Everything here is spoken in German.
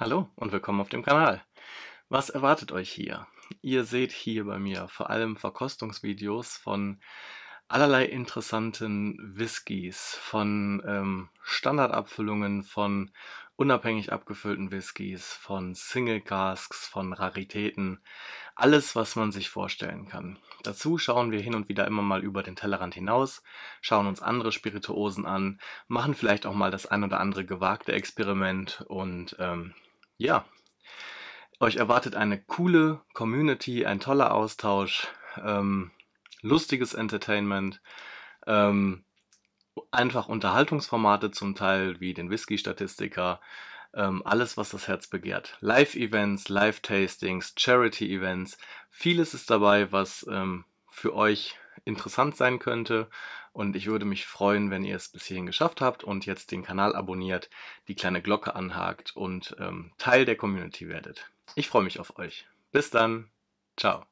Hallo und willkommen auf dem Kanal. Was erwartet euch hier? Ihr seht hier bei mir vor allem Verkostungsvideos von allerlei interessanten Whiskys, von ähm, Standardabfüllungen, von unabhängig abgefüllten Whiskys, von Single Casks, von Raritäten, alles was man sich vorstellen kann. Dazu schauen wir hin und wieder immer mal über den Tellerrand hinaus, schauen uns andere Spirituosen an, machen vielleicht auch mal das ein oder andere gewagte Experiment und ähm, ja, euch erwartet eine coole Community, ein toller Austausch, ähm, lustiges Entertainment, ähm, einfach Unterhaltungsformate zum Teil wie den Whisky-Statistiker, ähm, alles, was das Herz begehrt. Live-Events, Live-Tastings, Charity-Events, vieles ist dabei, was ähm, für euch interessant sein könnte und ich würde mich freuen, wenn ihr es bis hierhin geschafft habt und jetzt den Kanal abonniert, die kleine Glocke anhakt und ähm, Teil der Community werdet. Ich freue mich auf euch. Bis dann. Ciao.